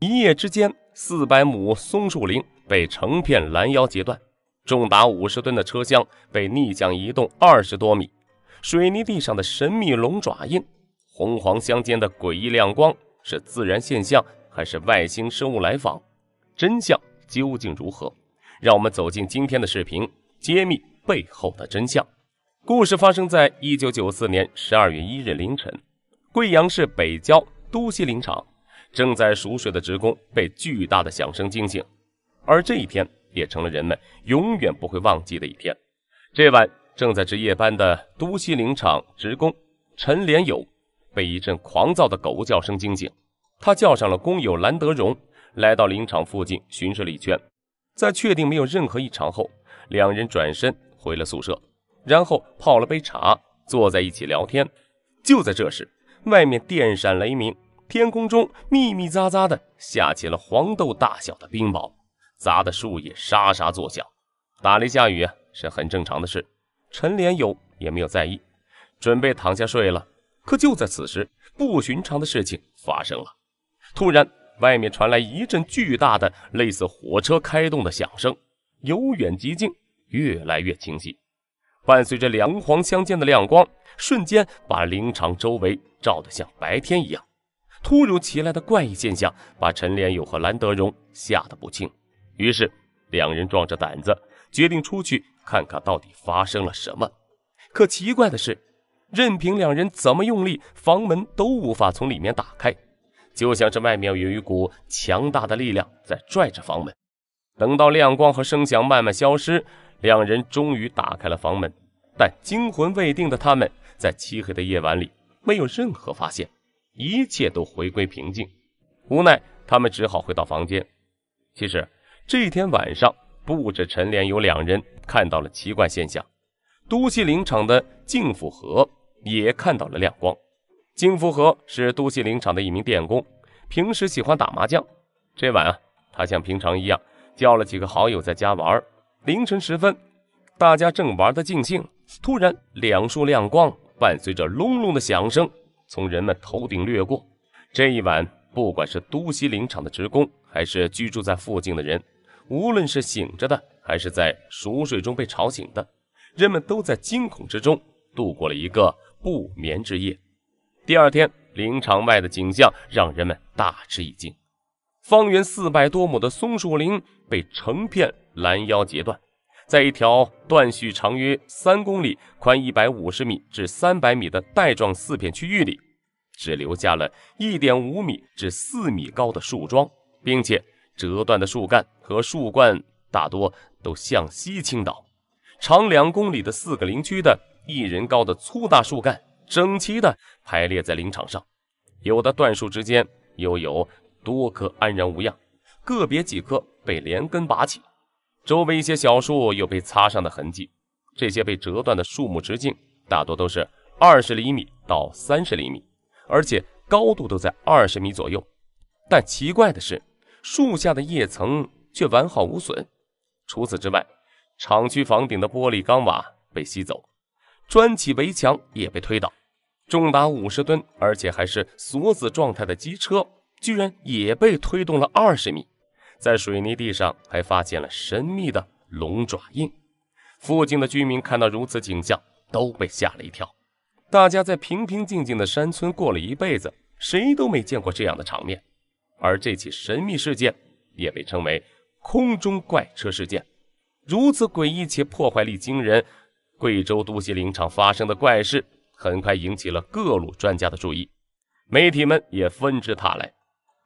一夜之间，四百亩松树林被成片拦腰截断，重达五十吨的车厢被逆向移动二十多米，水泥地上的神秘龙爪印，红黄相间的诡异亮光，是自然现象还是外星生物来访？真相究竟如何？让我们走进今天的视频，揭秘背后的真相。故事发生在一九九四年十二月一日凌晨，贵阳市北郊都溪林场。正在熟睡的职工被巨大的响声惊醒，而这一天也成了人们永远不会忘记的一天。这晚，正在值夜班的都溪林场职工陈连友被一阵狂躁的狗叫声惊醒，他叫上了工友兰德荣，来到林场附近巡视了一圈，在确定没有任何异常后，两人转身回了宿舍，然后泡了杯茶，坐在一起聊天。就在这时，外面电闪雷鸣。天空中密密匝匝的下起了黄豆大小的冰雹，砸的树叶沙沙作响。打雷下雨是很正常的事，陈连友也没有在意，准备躺下睡了。可就在此时，不寻常的事情发生了。突然，外面传来一阵巨大的类似火车开动的响声，由远及近，越来越清晰，伴随着两黄相间的亮光，瞬间把林场周围照得像白天一样。突如其来的怪异现象把陈连友和兰德荣吓得不轻，于是两人壮着胆子决定出去看看到底发生了什么。可奇怪的是，任凭两人怎么用力，房门都无法从里面打开，就像是外面有一股强大的力量在拽着房门。等到亮光和声响慢慢消失，两人终于打开了房门，但惊魂未定的他们，在漆黑的夜晚里没有任何发现。一切都回归平静，无奈他们只好回到房间。其实，这一天晚上不止陈莲有两人看到了奇怪现象，都西林场的敬福河也看到了亮光。敬福河是都西林场的一名电工，平时喜欢打麻将。这晚啊，他像平常一样叫了几个好友在家玩。凌晨时分，大家正玩得尽兴，突然两束亮光伴随着隆隆的响声。从人们头顶掠过。这一晚，不管是都西林场的职工，还是居住在附近的人，无论是醒着的，还是在熟睡中被吵醒的，人们都在惊恐之中度过了一个不眠之夜。第二天，林场外的景象让人们大吃一惊：方圆四百多亩的松树林被成片拦腰截断。在一条断续长约三公里、宽一百五十米至三百米的带状四片区域里，只留下了一点五米至四米高的树桩，并且折断的树干和树冠大多都向西倾倒。长两公里的四个林区的一人高的粗大树干整齐地排列在林场上，有的断树之间又有多棵安然无恙，个别几棵被连根拔起。周围一些小树有被擦伤的痕迹，这些被折断的树木直径大多都是二十厘米到三十厘米，而且高度都在二十米左右。但奇怪的是，树下的叶层却完好无损。除此之外，厂区房顶的玻璃钢瓦被吸走，砖砌围墙也被推倒，重达五十吨而且还是锁死状态的机车居然也被推动了二十米。在水泥地上还发现了神秘的龙爪印，附近的居民看到如此景象都被吓了一跳。大家在平平静静的山村过了一辈子，谁都没见过这样的场面。而这起神秘事件也被称为“空中怪车事件”，如此诡异且破坏力惊人。贵州都溪林场发生的怪事很快引起了各路专家的注意，媒体们也纷至沓来。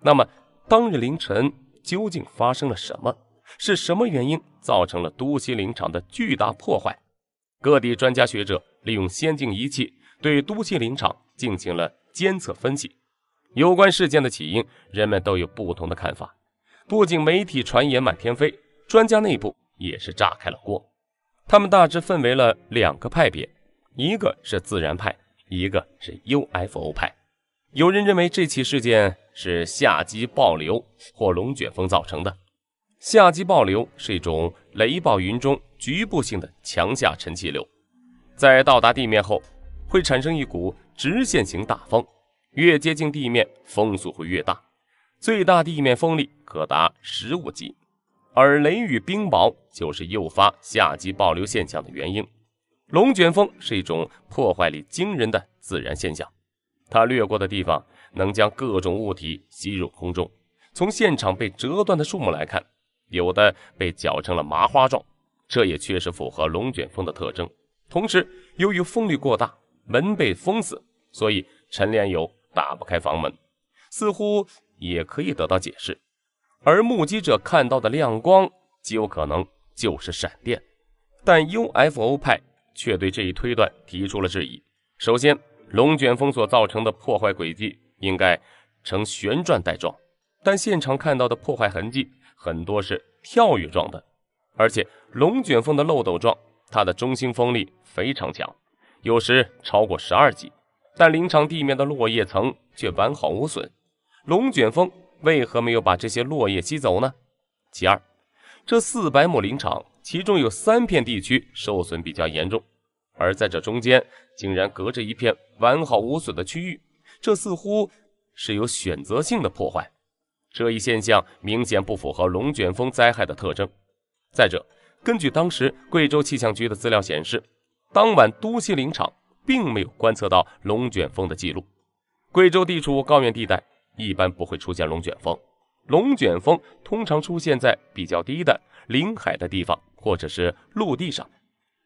那么，当日凌晨。究竟发生了什么？是什么原因造成了都溪林场的巨大破坏？各地专家学者利用先进仪器对都溪林场进行了监测分析。有关事件的起因，人们都有不同的看法。不仅媒体传言满天飞，专家内部也是炸开了锅。他们大致分为了两个派别：一个是自然派，一个是 UFO 派。有人认为这起事件是夏季暴流或龙卷风造成的。夏季暴流是一种雷暴云中局部性的强下沉气流，在到达地面后会产生一股直线型大风，越接近地面风速会越大，最大地面风力可达十五级。而雷雨、冰雹就是诱发夏季暴流现象的原因。龙卷风是一种破坏力惊人的自然现象。它掠过的地方能将各种物体吸入空中。从现场被折断的树木来看，有的被绞成了麻花状，这也确实符合龙卷风的特征。同时，由于风力过大，门被封死，所以陈连友打不开房门，似乎也可以得到解释。而目击者看到的亮光，极有可能就是闪电。但 UFO 派却对这一推断提出了质疑。首先，龙卷风所造成的破坏轨迹应该呈旋转带状，但现场看到的破坏痕迹很多是跳跃状的，而且龙卷风的漏斗状，它的中心风力非常强，有时超过十二级，但林场地面的落叶层却完好无损，龙卷风为何没有把这些落叶吸走呢？其二，这四百亩林场其中有三片地区受损比较严重。而在这中间，竟然隔着一片完好无损的区域，这似乎是有选择性的破坏。这一现象明显不符合龙卷风灾害的特征。再者，根据当时贵州气象局的资料显示，当晚都溪林场并没有观测到龙卷风的记录。贵州地处高原地带，一般不会出现龙卷风。龙卷风通常出现在比较低的林海的地方，或者是陆地上。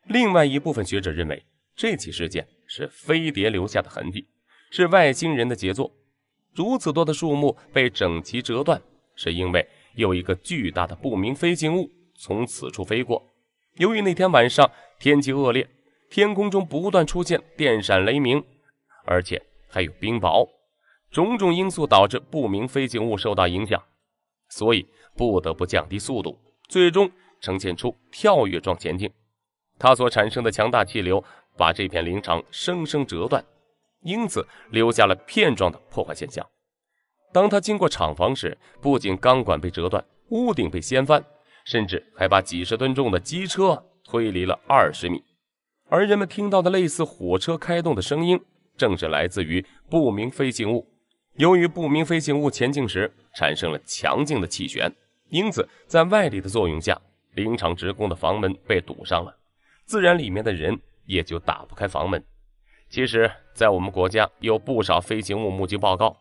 另外一部分学者认为，这起事件是飞碟留下的痕迹，是外星人的杰作。如此多的树木被整齐折断，是因为有一个巨大的不明飞行物从此处飞过。由于那天晚上天气恶劣，天空中不断出现电闪雷鸣，而且还有冰雹，种种因素导致不明飞行物受到影响，所以不得不降低速度，最终呈现出跳跃状前进。它所产生的强大气流，把这片林场生生折断，因此留下了片状的破坏现象。当它经过厂房时，不仅钢管被折断，屋顶被掀翻，甚至还把几十吨重的机车推离了二十米。而人们听到的类似火车开动的声音，正是来自于不明飞行物。由于不明飞行物前进时产生了强劲的气旋，因此在外力的作用下，林场职工的房门被堵上了。自然里面的人也就打不开房门。其实，在我们国家有不少飞行物目击报告。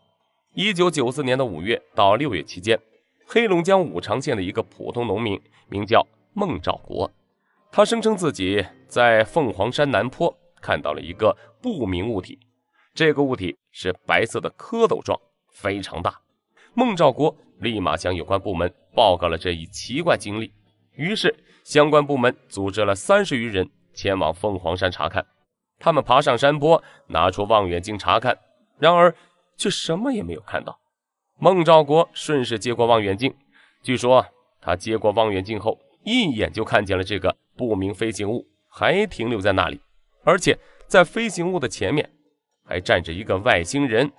一九九四年的五月到六月期间，黑龙江五常县的一个普通农民名叫孟兆国，他声称自己在凤凰山南坡看到了一个不明物体，这个物体是白色的蝌蚪状，非常大。孟兆国立马向有关部门报告了这一奇怪经历。于是，相关部门组织了三十余人前往凤凰山查看。他们爬上山坡，拿出望远镜查看，然而却什么也没有看到。孟兆国顺势接过望远镜，据说他接过望远镜后，一眼就看见了这个不明飞行物，还停留在那里，而且在飞行物的前面还站着一个外星人。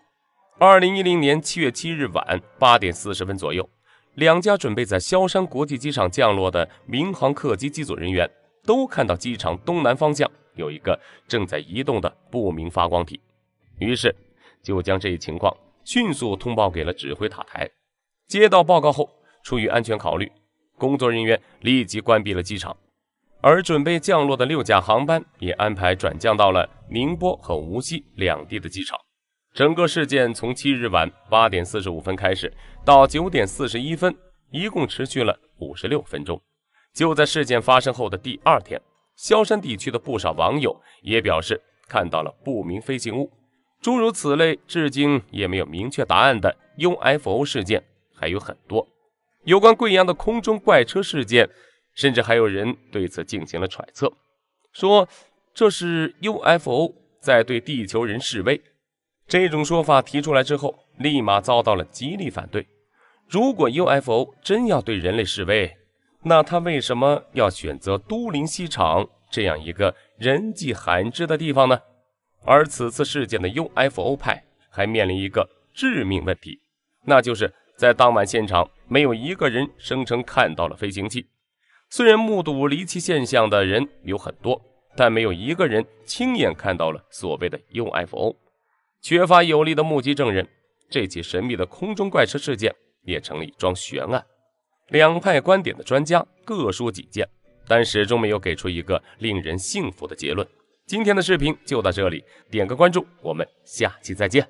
二零一零年七月七日晚八点四十分左右。两家准备在萧山国际机场降落的民航客机机组人员都看到机场东南方向有一个正在移动的不明发光体，于是就将这一情况迅速通报给了指挥塔台。接到报告后，出于安全考虑，工作人员立即关闭了机场，而准备降落的六架航班也安排转降到了宁波和无锡两地的机场。整个事件从七日晚八点四十五分开始，到九点四十一分，一共持续了五十六分钟。就在事件发生后的第二天，萧山地区的不少网友也表示看到了不明飞行物。诸如此类，至今也没有明确答案的 UFO 事件还有很多。有关贵阳的空中怪车事件，甚至还有人对此进行了揣测，说这是 UFO 在对地球人示威。这种说法提出来之后，立马遭到了极力反对。如果 UFO 真要对人类示威，那他为什么要选择都灵西厂这样一个人迹罕至的地方呢？而此次事件的 UFO 派还面临一个致命问题，那就是在当晚现场没有一个人声称看到了飞行器。虽然目睹离奇现象的人有很多，但没有一个人亲眼看到了所谓的 UFO。缺乏有力的目击证人，这起神秘的空中怪车事件也成了一桩悬案。两派观点的专家各抒己见，但始终没有给出一个令人信服的结论。今天的视频就到这里，点个关注，我们下期再见。